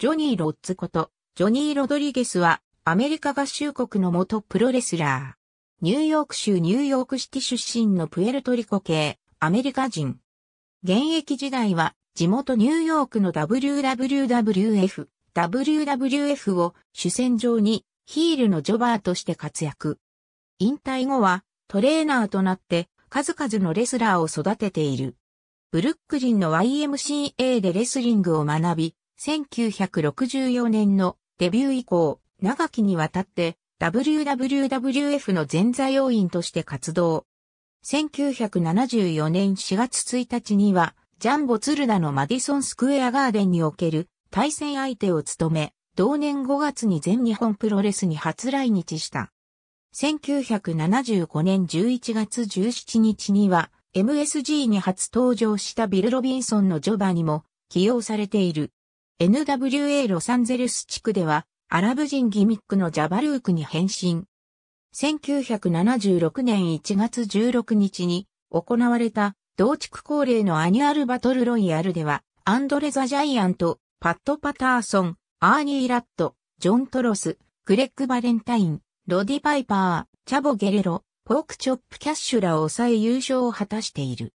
ジョニー・ロッツこと、ジョニー・ロドリゲスは、アメリカ合衆国の元プロレスラー。ニューヨーク州ニューヨークシティ出身のプエルトリコ系、アメリカ人。現役時代は、地元ニューヨークの WWWF、WWF を主戦場にヒールのジョバーとして活躍。引退後はトレーナーとなって数々のレスラーを育てている。ブルックリンの YMCA でレスリングを学び、1964年のデビュー以降、長きにわたって WWWF の前座要員として活動。1974年4月1日には、ジャンボツルダのマディソンスクエアガーデンにおける対戦相手を務め、同年5月に全日本プロレスに初来日した。1975年11月17日には、MSG に初登場したビル・ロビンソンのジョバにも起用されている。NWA ロサンゼルス地区では、アラブ人ギミックのジャバルークに変身。1976年1月16日に行われた同地区恒例のアニュアルバトルロイヤルでは、アンドレ・ザ・ジャイアント、パット・パターソン、アーニー・ラット、ジョン・トロス、クレッグ・バレンタイン、ロディ・パイパー、チャボ・ゲレロ、ポーク・チョップ・キャッシュらを抑え優勝を果たしている。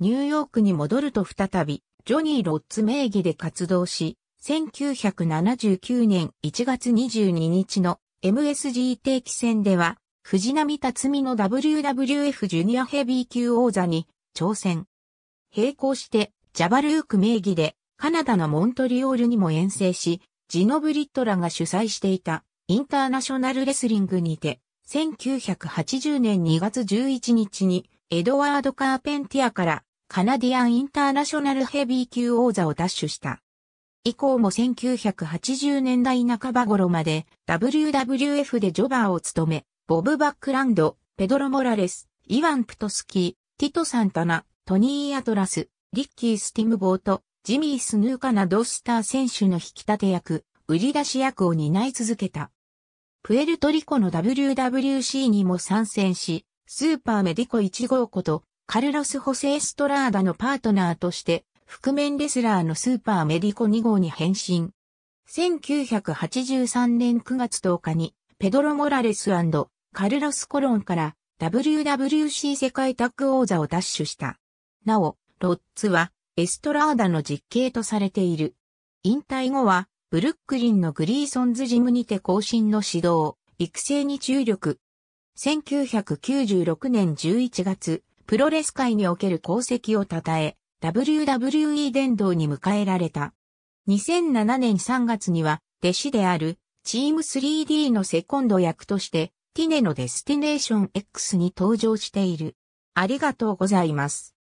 ニューヨークに戻ると再び、ジョニー・ロッツ名義で活動し、1979年1月22日の MSG 定期戦では、藤波辰巳の WWF ジュニアヘビー級王座に挑戦。並行して、ジャバルーク名義で、カナダのモントリオールにも遠征し、ジノブリットラが主催していた、インターナショナルレスリングにて、1980年2月11日に、エドワード・カーペンティアから、カナディアンインターナショナルヘビー級王座を奪取した。以降も1980年代半ば頃まで WWF でジョバーを務め、ボブ・バックランド、ペドロ・モラレス、イワン・プトスキー、ティト・サンタナ、トニー・アトラス、リッキー・スティムボート、ジミー・スヌーカなどスター選手の引き立て役、売り出し役を担い続けた。プエルトリコの WWC にも参戦し、スーパーメディコ1号ことカルロス・ホセ・エストラーダのパートナーとして、覆面レスラーのスーパーメディコ2号に変身。1983年9月10日に、ペドロ・モラレスカルロス・コロンから WWC 世界タッグ王座を奪取した。なお、ロッツはエストラーダの実刑とされている。引退後は、ブルックリンのグリーソンズジムにて更新の指導、育成に注力。1996年11月、プロレス界における功績を称え、WWE 殿堂に迎えられた。2007年3月には、弟子である、チーム 3D のセコンド役として、ティネのデスティネーション X に登場している。ありがとうございます。